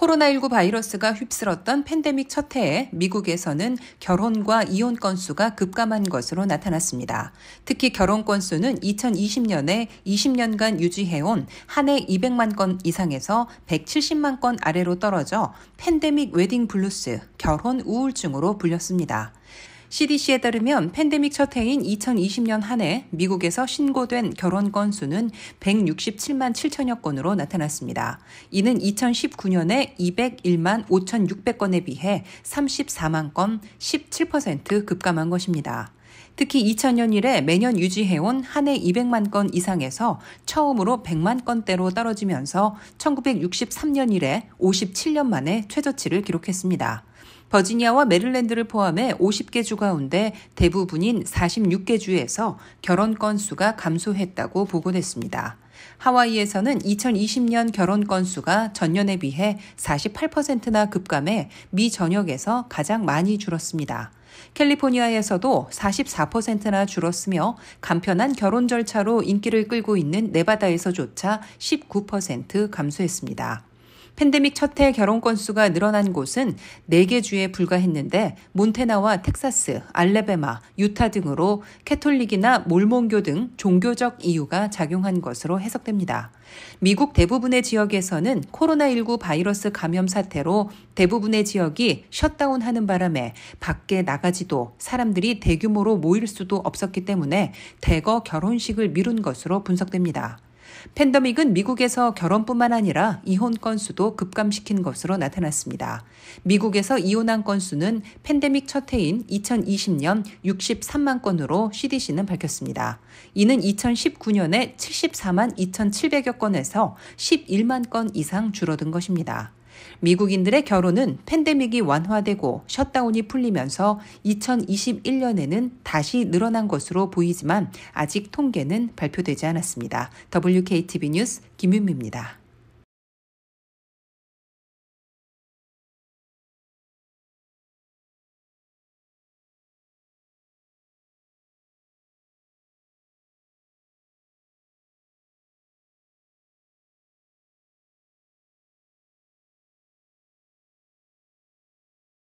코로나19 바이러스가 휩쓸었던 팬데믹 첫 해에 미국에서는 결혼과 이혼 건수가 급감한 것으로 나타났습니다. 특히 결혼 건수는 2020년에 20년간 유지해온 한 해 200만 건 이상에서 170만 건 아래로 떨어져 팬데믹 웨딩 블루스, 결혼 우울증으로 불렸습니다. CDC에 따르면 팬데믹 첫 해인 2020년 한 해 미국에서 신고된 결혼 건수는 167만 7천여 건으로 나타났습니다. 이는 2019년에 201만 5,600건에 비해 34만 건, 17% 급감한 것입니다. 특히 2000년 이래 매년 유지해온 한해 200만 건 이상에서 처음으로 100만 건대로 떨어지면서 1963년 이래 57년 만에 최저치를 기록했습니다. 버지니아와 메릴랜드를 포함해 50개 주 가운데 대부분인 46개 주에서 결혼 건수가 감소했다고 보고됐습니다. 하와이에서는 2020년 결혼 건수가 전년에 비해 48%나 급감해 미 전역에서 가장 많이 줄었습니다. 캘리포니아에서도 44%나 줄었으며 간편한 결혼 절차로 인기를 끌고 있는 네바다에서조차 19% 감소했습니다. 팬데믹 첫해 결혼 건수가 늘어난 곳은 4개 주에 불과했는데 몬테나와 텍사스, 알레베마, 유타 등으로 캐톨릭이나 몰몬교 등 종교적 이유가 작용한 것으로 해석됩니다. 미국 대부분의 지역에서는 코로나19 바이러스 감염 사태로 대부분의 지역이 셧다운하는 바람에 밖에 나가지도 사람들이 대규모로 모일 수도 없었기 때문에 대거 결혼식을 미룬 것으로 분석됩니다. 팬더믹은 미국에서 결혼뿐만 아니라 이혼 건수도 급감시킨 것으로 나타났습니다. 미국에서 이혼한 건수는 팬데믹 첫 해인 2020년 63만 건으로 CDC는 밝혔습니다. 이는 2019년에 74만 2,700여 건에서 11만 건 이상 줄어든 것입니다. 미국인들의 결혼은 팬데믹이 완화되고 셧다운이 풀리면서 2021년에는 다시 늘어난 것으로 보이지만 아직 통계는 발표되지 않았습니다. WKTV 뉴스 김윤미입니다.